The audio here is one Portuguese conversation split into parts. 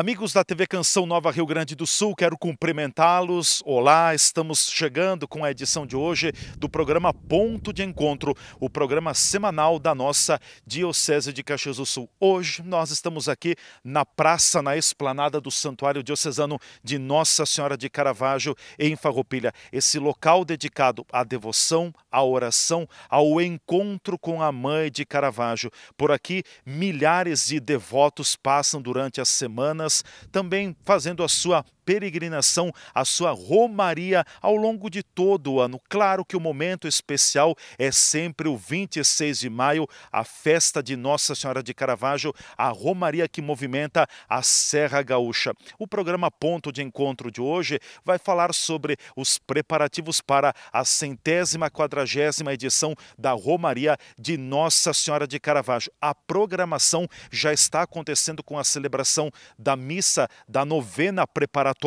Amigos da TV Canção Nova Rio Grande do Sul, quero cumprimentá-los. Olá, estamos chegando com a edição de hoje do programa Ponto de Encontro, o programa semanal da nossa Diocese de Caxias do Sul. Hoje nós estamos aqui na praça, na esplanada do Santuário Diocesano de Nossa Senhora de Caravaggio, em Farroupilha. Esse local dedicado à devoção, à oração, ao encontro com a Mãe de Caravaggio. Por aqui, milhares de devotos passam durante as semanas Minas, também fazendo a sua peregrinação, a sua romaria ao longo de todo o ano. Claro que o momento especial é sempre o 26 de maio, a festa de Nossa Senhora de Caravaggio, a romaria que movimenta a Serra Gaúcha. O programa Ponto de Encontro de hoje vai falar sobre os preparativos para a centésima quadragésima edição da romaria de Nossa Senhora de Caravaggio. A programação já está acontecendo com a celebração da missa da novena preparatória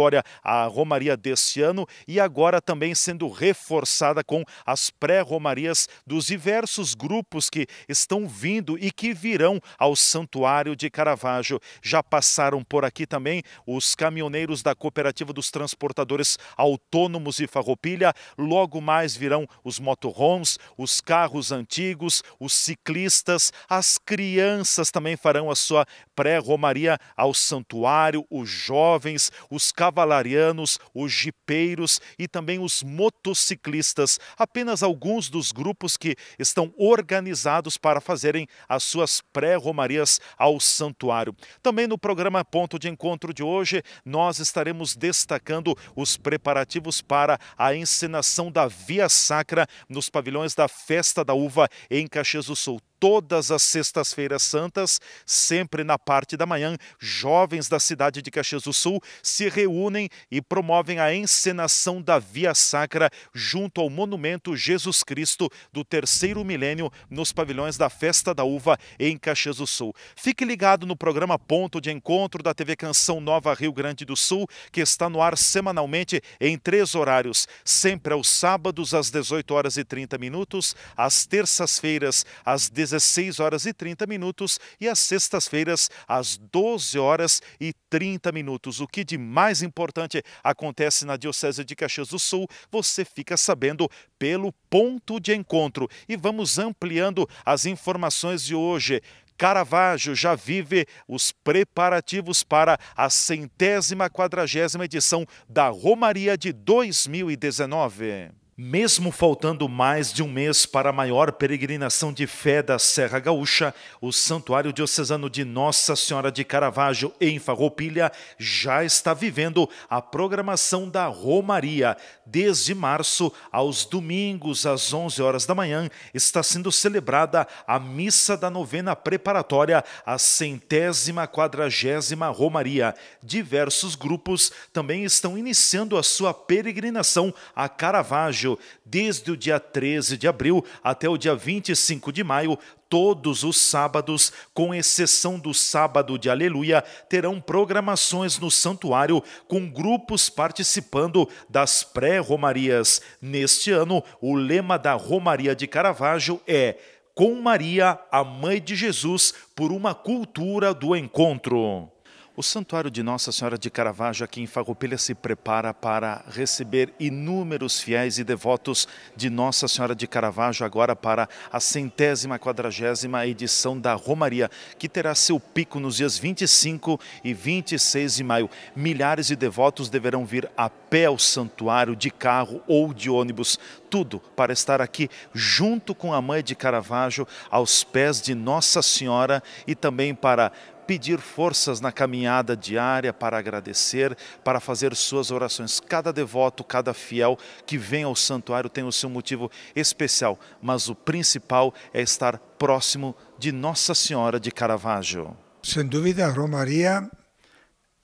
a à Romaria deste ano e agora também sendo reforçada com as pré-romarias dos diversos grupos que estão vindo e que virão ao Santuário de Caravaggio. Já passaram por aqui também os caminhoneiros da Cooperativa dos Transportadores Autônomos e Farroupilha. Logo mais virão os motorhomes, os carros antigos, os ciclistas, as crianças também farão a sua pré-romaria ao santuário, os jovens, os cavalarianos, os jipeiros e também os motociclistas, apenas alguns dos grupos que estão organizados para fazerem as suas pré-romarias ao santuário. Também no programa Ponto de Encontro de hoje, nós estaremos destacando os preparativos para a encenação da Via Sacra nos pavilhões da Festa da Uva em Caxias do Sul todas as sextas-feiras santas, sempre na parte da manhã, jovens da cidade de Caxias do Sul se reúnem e promovem a encenação da Via Sacra junto ao monumento Jesus Cristo do terceiro milênio nos pavilhões da Festa da Uva em Caxias do Sul. Fique ligado no programa Ponto de Encontro da TV Canção Nova Rio Grande do Sul, que está no ar semanalmente em três horários, sempre aos sábados às 18 horas e 30 minutos, às terças-feiras às 19 às 16 horas e 30 minutos e às sextas-feiras às 12 horas e 30 minutos. O que de mais importante acontece na Diocese de Caxias do Sul, você fica sabendo pelo ponto de encontro. E vamos ampliando as informações de hoje. Caravaggio já vive os preparativos para a centésima quadragésima edição da Romaria de 2019. Mesmo faltando mais de um mês para a maior peregrinação de fé da Serra Gaúcha, o Santuário Diocesano de Nossa Senhora de Caravaggio, em Farroupilha, já está vivendo a programação da Romaria. Desde março, aos domingos, às 11 horas da manhã, está sendo celebrada a Missa da Novena Preparatória, a centésima quadragésima Romaria. Diversos grupos também estão iniciando a sua peregrinação a Caravaggio, desde o dia 13 de abril até o dia 25 de maio, todos os sábados, com exceção do sábado de Aleluia, terão programações no santuário com grupos participando das pré-romarias. Neste ano, o lema da Romaria de Caravaggio é Com Maria, a Mãe de Jesus, por uma cultura do encontro. O Santuário de Nossa Senhora de Caravaggio aqui em Farroupilha se prepara para receber inúmeros fiéis e devotos de Nossa Senhora de Caravaggio agora para a centésima quadragésima edição da Romaria, que terá seu pico nos dias 25 e 26 de maio. Milhares de devotos deverão vir a pé ao santuário de carro ou de ônibus, tudo para estar aqui junto com a mãe de Caravaggio aos pés de Nossa Senhora e também para pedir forças na caminhada diária, para agradecer, para fazer suas orações. Cada devoto, cada fiel que vem ao santuário tem o seu motivo especial, mas o principal é estar próximo de Nossa Senhora de Caravaggio. Sem dúvida, a Romaria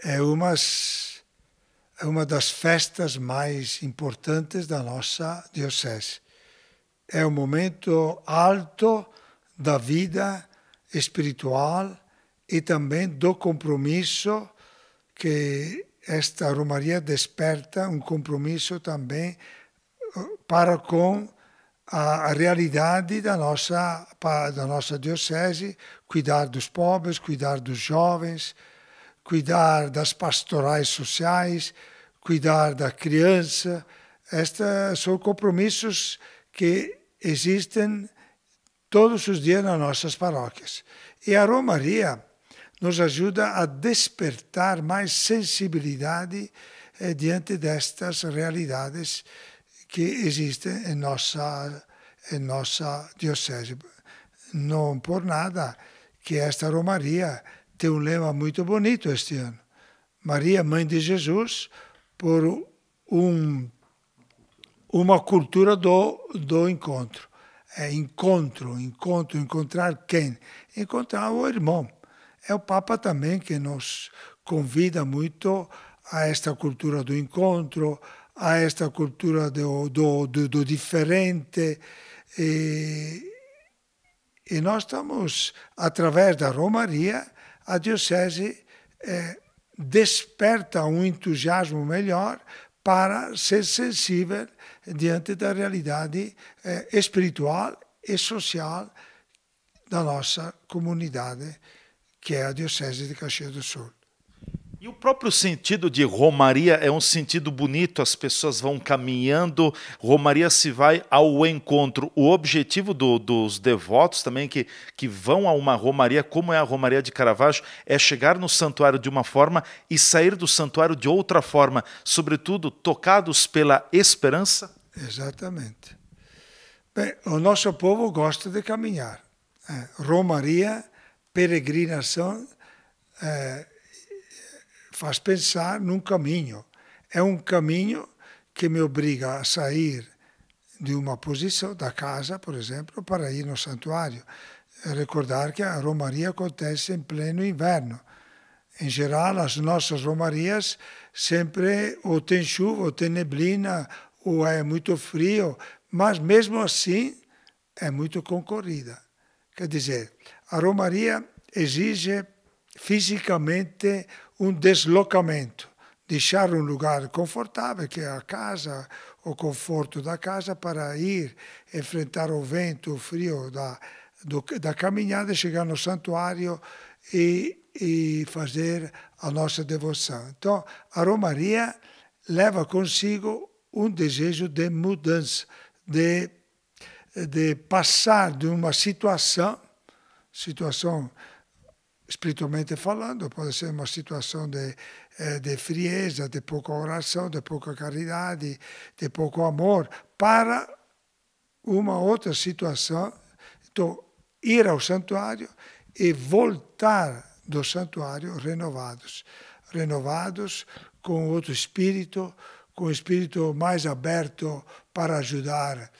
é uma, é uma das festas mais importantes da nossa diocese. É um momento alto da vida espiritual e também do compromisso que esta Romaria desperta um compromisso também eh, para com a realidade da nossa, da nossa diocese, cuidar dos pobres, cuidar dos jovens, cuidar das pastorais sociais, cuidar da criança. Estes são compromissos que existem todos os dias nas nossas paróquias. E a Romaria nos ajuda a despertar mais sensibilidade eh, diante destas realidades que existem em nossa, em nossa diocese. Não por nada que esta Romaria tem um lema muito bonito este ano. Maria, mãe de Jesus, por um, uma cultura do, do encontro. É encontro, encontro, encontrar quem? Encontrar o irmão é o Papa também que nos convida muito a esta cultura do encontro, a esta cultura do, do, do, do diferente. E, e, nós estamos, através da Romaria, a Diocese eh, desperta um entusiasmo melhor para ser sensível diante da realidade eh, espiritual e social da nossa comunidade que é a Diocese de Caxias do Sul. E o próprio sentido de Romaria é um sentido bonito, as pessoas vão caminhando, Romaria se vai ao encontro. O objetivo do, dos devotos também que, que vão a uma Romaria, como é a Romaria de Caravaggio, é chegar no santuário de uma forma e sair do santuário de outra forma, sobretudo tocados pela esperança? Exatamente. Bem, o nosso povo gosta de caminhar. É, Romaria peregrinação é, faz pensar num caminho. É um caminho que me obriga a sair de uma posição, da casa, por exemplo, para ir no santuário. É recordar que a Romaria acontece em pleno inverno. Em geral, as nossas Romarias sempre ou tem chuva, ou tem neblina, ou é muito frio, mas mesmo assim é muito concorrida. Quer dizer, a romaria exige fisicamente um deslocamento, deixar um lugar confortável, que é a casa, o conforto da casa, para ir enfrentar o vento, o frio da, do, da caminhada, chegar no santuário e, e fazer a nossa devoção. Então, a Romaria leva consigo um desejo de mudança, de, de passar de uma situação situação espiritualmente falando, pode ser uma situação de, eh, de frieza, de pouca oração, de pouca caridade, de pouco amor, para uma outra situação. Então, ir ao santuário e voltar do santuário renovados renovados com outro espírito, com um espírito mais aberto para ajudar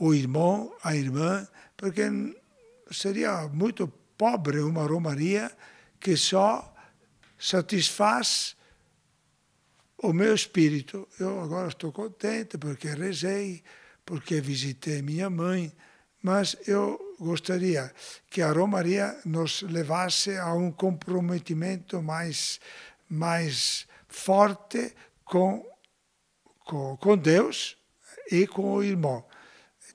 o irmão, a irmã, porque seria muito pobre uma Romaria que só satisfaz o meu espírito. Eu agora estou contente porque rezei, porque visitei minha mãe, mas eu gostaria que a Romaria nos levasse a um comprometimento mais, mais forte com, com, com Deus e com o irmão.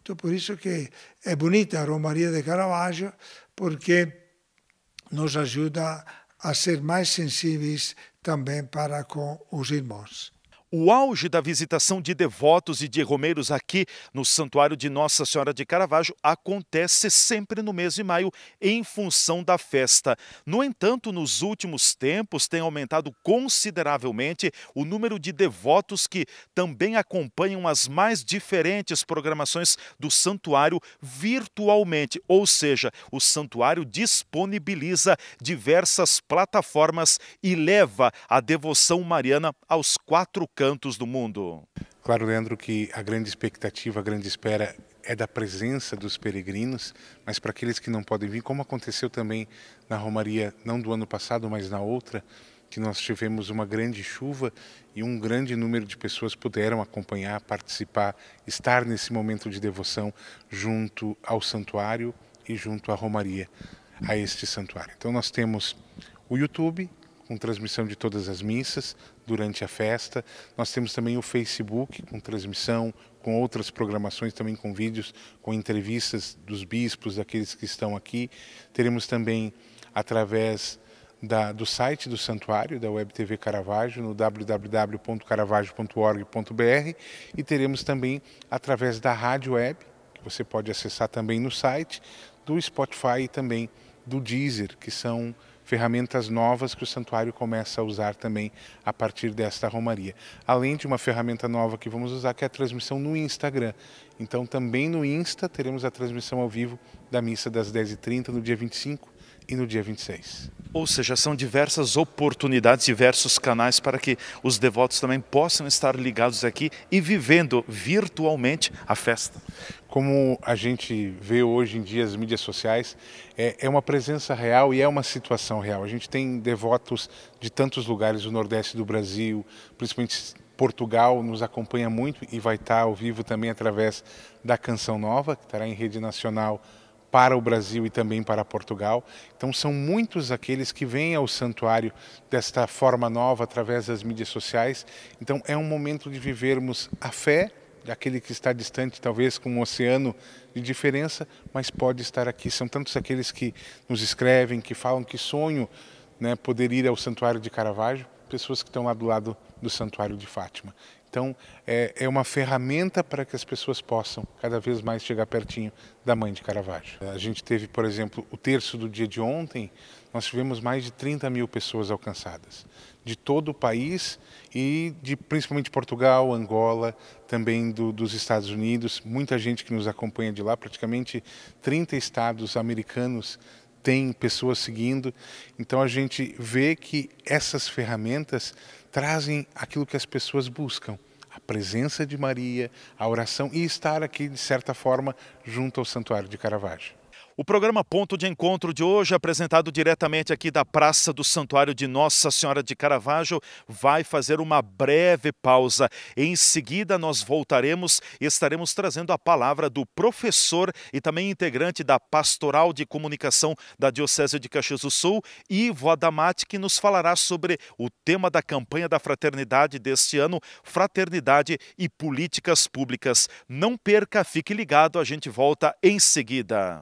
Então, por isso que é bonita a Romaria de Caravaggio, porque nos ajuda a ser mais sensíveis também para com os irmãos o auge da visitação de devotos e de romeiros aqui no Santuário de Nossa Senhora de Caravaggio acontece sempre no mês de maio, em função da festa. No entanto, nos últimos tempos tem aumentado consideravelmente o número de devotos que também acompanham as mais diferentes programações do santuário virtualmente, ou seja, o santuário disponibiliza diversas plataformas e leva a devoção mariana aos quatro cantos do mundo. Claro, Leandro, que a grande expectativa, a grande espera é da presença dos peregrinos, mas para aqueles que não podem vir, como aconteceu também na Romaria, não do ano passado, mas na outra, que nós tivemos uma grande chuva e um grande número de pessoas puderam acompanhar, participar, estar nesse momento de devoção junto ao santuário e junto à Romaria, a este santuário. Então nós temos o YouTube, com transmissão de todas as missas durante a festa. Nós temos também o Facebook com transmissão, com outras programações também com vídeos, com entrevistas dos bispos, daqueles que estão aqui. Teremos também através da, do site do santuário, da Web TV Caravaggio, no www.caravaggio.org.br e teremos também através da rádio web, que você pode acessar também no site, do Spotify e também do Deezer, que são ferramentas novas que o santuário começa a usar também a partir desta romaria. Além de uma ferramenta nova que vamos usar, que é a transmissão no Instagram. Então, também no Insta teremos a transmissão ao vivo da missa das 10h30 no dia 25 e no dia 26. Ou seja, são diversas oportunidades, diversos canais para que os devotos também possam estar ligados aqui e vivendo virtualmente a festa. Como a gente vê hoje em dia as mídias sociais, é, é uma presença real e é uma situação real. A gente tem devotos de tantos lugares do Nordeste do Brasil, principalmente Portugal nos acompanha muito e vai estar ao vivo também através da Canção Nova, que estará em rede nacional para o Brasil e também para Portugal. Então são muitos aqueles que vêm ao santuário desta forma nova através das mídias sociais. Então é um momento de vivermos a fé daquele que está distante, talvez com um oceano de diferença, mas pode estar aqui. São tantos aqueles que nos escrevem, que falam que sonho né, poder ir ao santuário de Caravaggio, pessoas que estão lá do lado do santuário de Fátima. Então, é, é uma ferramenta para que as pessoas possam cada vez mais chegar pertinho da mãe de Caravaggio. A gente teve, por exemplo, o terço do dia de ontem, nós tivemos mais de 30 mil pessoas alcançadas, de todo o país e de principalmente Portugal, Angola, também do, dos Estados Unidos, muita gente que nos acompanha de lá, praticamente 30 estados americanos tem pessoas seguindo. Então a gente vê que essas ferramentas trazem aquilo que as pessoas buscam, a presença de Maria, a oração e estar aqui, de certa forma, junto ao Santuário de Caravaggio. O programa Ponto de Encontro de hoje, apresentado diretamente aqui da Praça do Santuário de Nossa Senhora de Caravaggio, vai fazer uma breve pausa. Em seguida, nós voltaremos e estaremos trazendo a palavra do professor e também integrante da Pastoral de Comunicação da Diocese de Caxias do Sul, Ivo Adamati, que nos falará sobre o tema da campanha da fraternidade deste ano, Fraternidade e Políticas Públicas. Não perca, fique ligado, a gente volta em seguida.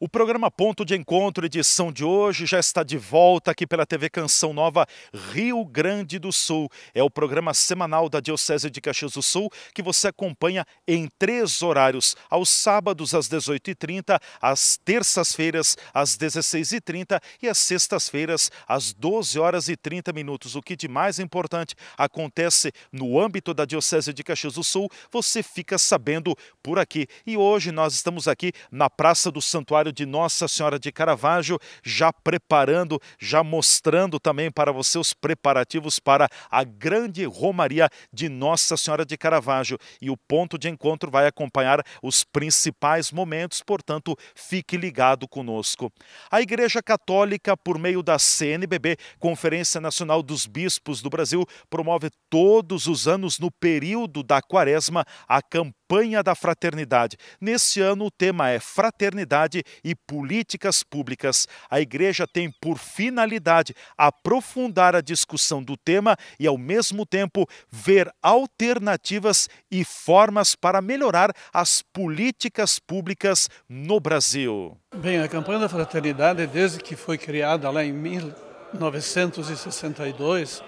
O programa Ponto de Encontro, edição de hoje, já está de volta aqui pela TV Canção Nova Rio Grande do Sul. É o programa semanal da Diocese de Caxias do Sul que você acompanha em três horários: aos sábados às 18h30, às terças-feiras às 16h30 e às sextas-feiras às 12 h 30 minutos. O que de mais importante acontece no âmbito da Diocese de Caxias do Sul, você fica sabendo por aqui. E hoje nós estamos aqui na Praça do Santuário Santuário de Nossa Senhora de Caravaggio, já preparando, já mostrando também para você os preparativos para a grande Romaria de Nossa Senhora de Caravaggio. E o ponto de encontro vai acompanhar os principais momentos, portanto, fique ligado conosco. A Igreja Católica, por meio da CNBB, Conferência Nacional dos Bispos do Brasil, promove todos os anos, no período da quaresma, a campanha da fraternidade. Nesse ano, o tema é Fraternidade e políticas públicas. A igreja tem por finalidade aprofundar a discussão do tema e, ao mesmo tempo, ver alternativas e formas para melhorar as políticas públicas no Brasil. Bem, a campanha da fraternidade, desde que foi criada lá em 1962,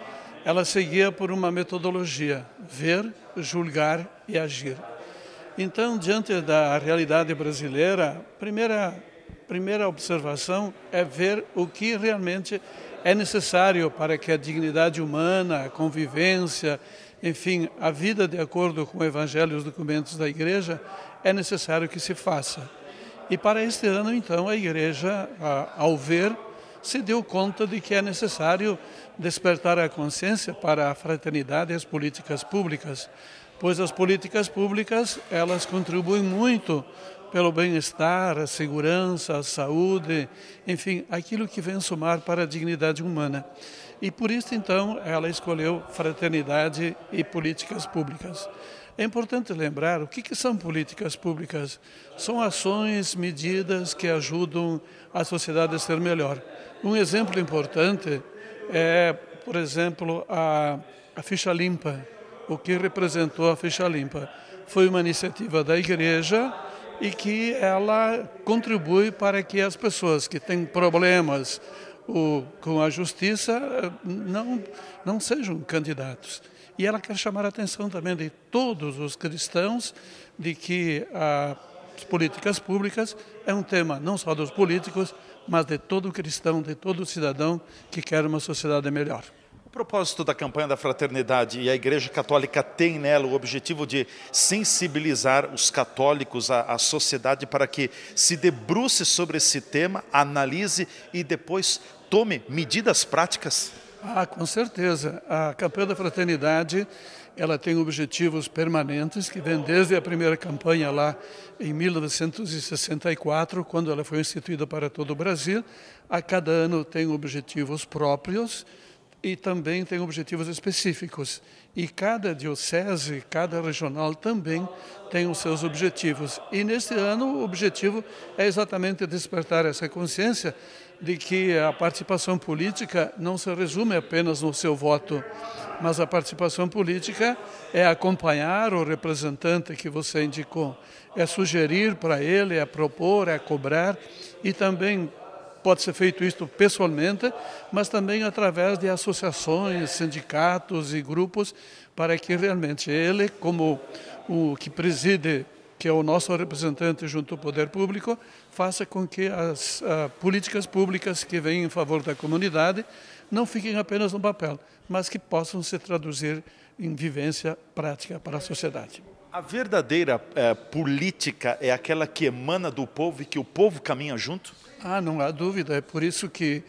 ela seguia por uma metodologia: ver, julgar e agir. Então, diante da realidade brasileira, primeira primeira observação é ver o que realmente é necessário para que a dignidade humana, a convivência, enfim, a vida de acordo com o Evangelho e os documentos da Igreja, é necessário que se faça. E para este ano, então, a Igreja, ao ver, se deu conta de que é necessário despertar a consciência para a fraternidade e as políticas públicas pois as políticas públicas elas contribuem muito pelo bem-estar, a segurança, a saúde, enfim, aquilo que vem somar para a dignidade humana. E por isso, então, ela escolheu fraternidade e políticas públicas. É importante lembrar o que, que são políticas públicas. São ações, medidas que ajudam a sociedade a ser melhor. Um exemplo importante é, por exemplo, a, a ficha limpa o que representou a ficha limpa. Foi uma iniciativa da igreja e que ela contribui para que as pessoas que têm problemas com a justiça eh, não, não sejam candidatos. E ela quer chamar a atenção também de todos os cristãos de que as políticas públicas é um tema não só dos políticos, mas de todo cristão, de todo cidadão que quer uma sociedade melhor. O propósito da campanha da fraternidade e a Igreja Católica tem nela o objetivo de sensibilizar os católicos, a, a sociedade, para que se debruce sobre esse tema, analise e depois tome medidas práticas? Ah, com certeza. A campanha da fraternidade ela tem objetivos permanentes que vêm desde a primeira campanha lá em 1964, quando ela foi instituída para todo o Brasil. A cada ano tem objetivos próprios e também tem objetivos específicos. E cada diocese, cada regional também tem os seus objetivos. E neste ano o objetivo é exatamente despertar essa consciência de que a participação política não se resume apenas no seu voto, mas a participação política é acompanhar o representante que você indicou, é sugerir para ele, é propor, é cobrar e também pode ser feito isto pessoalmente, mas também através de associações, sindicatos e grupos, para que realmente ele, como o que preside, que é o nosso representante junto ao poder público, faça com que as uh, políticas públicas que vêm em favor da comunidade não fiquem apenas no papel, mas que possam se traduzir em vivência prática para a sociedade. A verdadeira eh, política é aquela que emana do povo e que o povo caminha junto? Ah, não há dúvida. É por isso que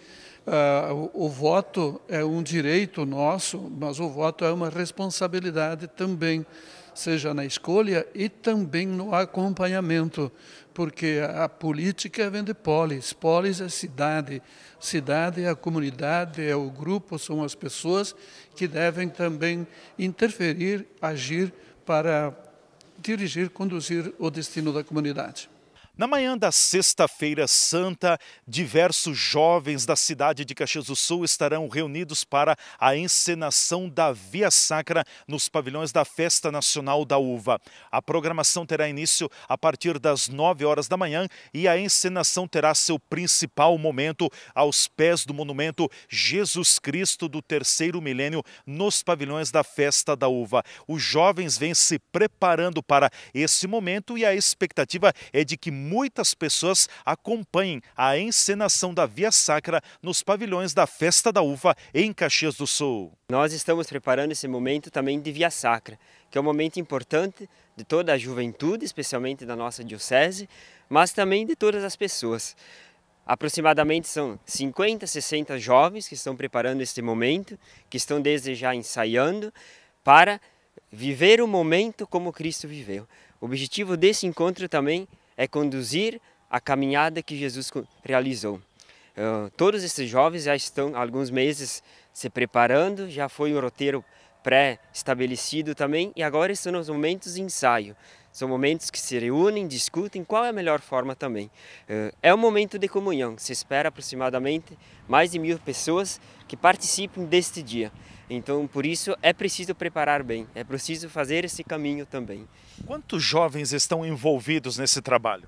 uh, o, o, voto é um direito nosso, mas o voto é uma responsabilidade também, seja na escolha e também no acompanhamento, porque a, a política vem de polis. Polis é cidade, cidade é a comunidade, é o grupo, são as pessoas que devem também interferir, agir para dirigir, conduzir o destino da comunidade. Na manhã da Sexta-feira Santa, diversos jovens da cidade de Caxias do Sul estarão reunidos para a encenação da Via Sacra nos pavilhões da Festa Nacional da Uva. A programação terá início a partir das 9 horas da manhã e a encenação terá seu principal momento aos pés do monumento Jesus Cristo do terceiro milênio nos pavilhões da Festa da Uva. Os jovens vêm se preparando para esse momento e a expectativa é de que muitas pessoas acompanhem a encenação da Via Sacra nos pavilhões da Festa da Uva em Caxias do Sul. Nós estamos preparando esse momento também de Via Sacra, que é um momento importante de toda a juventude, especialmente da nossa diocese, mas também de todas as pessoas. Aproximadamente são 50, 60 jovens que estão preparando este momento, que estão desde já ensaiando para viver o momento como Cristo viveu. O objetivo desse encontro também é conduzir a caminhada que Jesus realizou. Uh, todos esses jovens já estão alguns meses se preparando, já foi um roteiro pré-estabelecido também e agora estão nos momentos de ensaio. São momentos que se reúnem, discutem qual é a melhor forma também. Ah, é um momento de comunhão, se espera aproximadamente mais de mil pessoas que participem deste dia. Então, por isso, é preciso preparar bem, é preciso fazer esse caminho também. Quantos jovens estão envolvidos nesse trabalho?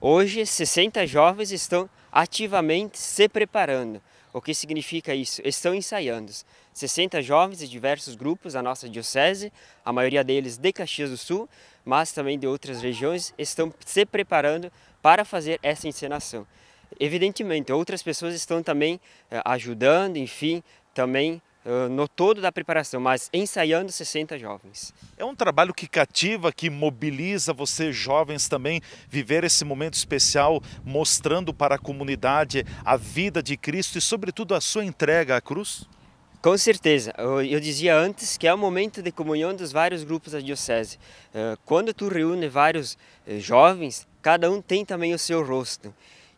Hoje, 60 jovens estão ativamente se preparando. O que significa isso? Estão ensaiando. 60 jovens de diversos grupos da nossa diocese, a maioria deles de Caxias do Sul, mas também de outras regiões, estão se preparando para fazer essa encenação. Evidentemente, outras pessoas estão também eh, ajudando, enfim, também no todo da preparação, mas ensaiando 60 jovens. É um trabalho que cativa, que mobiliza você jovens também viver esse momento especial, mostrando para a comunidade a vida de Cristo e sobretudo a sua entrega à cruz? Com certeza. Eu, eu dizia antes que é o momento de comunhão dos vários grupos da diocese. Quando tu reúne vários jovens, cada um tem também o seu rosto.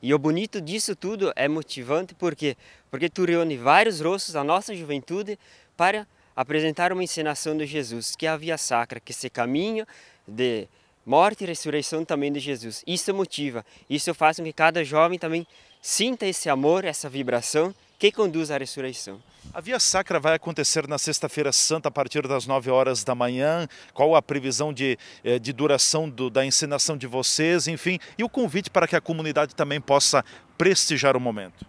E o bonito disso tudo é motivante porque porque tu reúne vários rostos da nossa juventude para apresentar uma encenação de Jesus, que é a via sacra, que é esse caminho de morte e ressurreição também de Jesus. Isso motiva, isso faz com que cada jovem também sinta esse amor, essa vibração que conduz à ressurreição. A Via Sacra vai acontecer na Sexta-feira Santa, a partir das 9 horas da manhã. Qual a previsão de, eh, de duração do, da encenação de vocês, enfim, e o convite para que a comunidade também possa prestigiar o momento?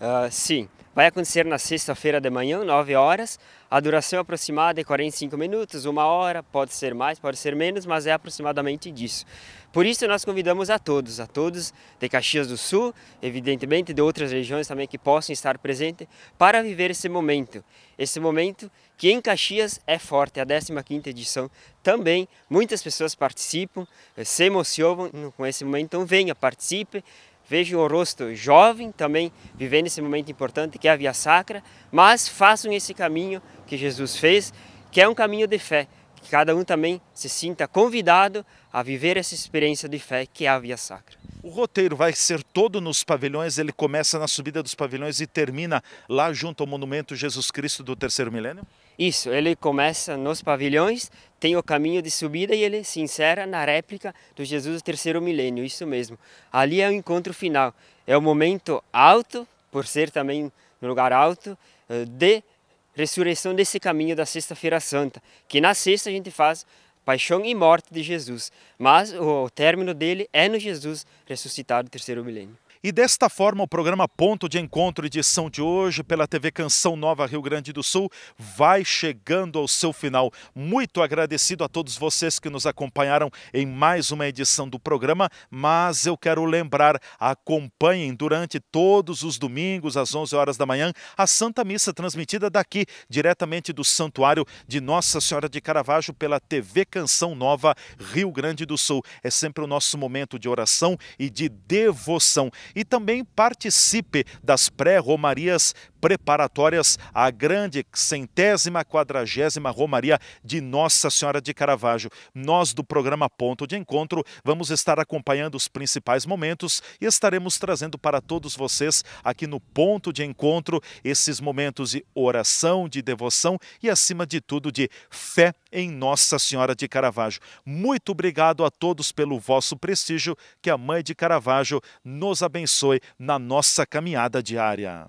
Uh, sim, Vai acontecer na sexta-feira de manhã, 9 horas. A duração aproximada é 45 minutos, uma hora, pode ser mais, pode ser menos, mas é aproximadamente disso. Por isso nós convidamos a todos, a todos de Caxias do Sul, evidentemente de outras regiões também que possam estar presentes, para viver esse momento. Esse momento que em Caxias é forte, a 15 edição também. Muitas pessoas participam, eh, se emocionam com esse momento, então venha, participe. Vejam o rosto jovem também vivendo esse momento importante que é a Via Sacra, mas façam esse caminho que Jesus fez, que é um caminho de fé, que cada um também se sinta convidado a viver essa experiência de fé que é a Via Sacra. O roteiro vai ser todo nos pavilhões, ele começa na subida dos pavilhões e termina lá junto ao monumento Jesus Cristo do terceiro milênio? Isso, ele começa nos pavilhões, tem o caminho de subida e ele se encerra na réplica do Jesus do terceiro milênio, isso mesmo. Ali é o encontro final, é o momento alto, por ser também no lugar alto, eh, de ressurreição desse caminho da Sexta-feira Santa, que na sexta a gente faz paixão e morte de Jesus, mas o término dele é no Jesus ressuscitado do terceiro milênio. E desta forma, o programa Ponto de Encontro edição de hoje pela TV Canção Nova Rio Grande do Sul vai chegando ao seu final. Muito agradecido a todos vocês que nos acompanharam em mais uma edição do programa, mas eu quero lembrar, acompanhem durante todos os domingos às 11 horas da manhã a Santa Missa transmitida daqui, diretamente do Santuário de Nossa Senhora de Caravaggio pela TV Canção Nova Rio Grande do Sul. É sempre o nosso momento de oração e de devoção e também participe das pré-romarias preparatórias à grande centésima quadragésima Romaria de Nossa Senhora de Caravaggio. Nós do programa Ponto de Encontro vamos estar acompanhando os principais momentos e estaremos trazendo para todos vocês aqui no Ponto de Encontro esses momentos de oração, de devoção e acima de tudo de fé em Nossa Senhora de Caravaggio. Muito obrigado a todos pelo vosso prestígio, que a Mãe de Caravaggio nos abençoe na nossa caminhada diária.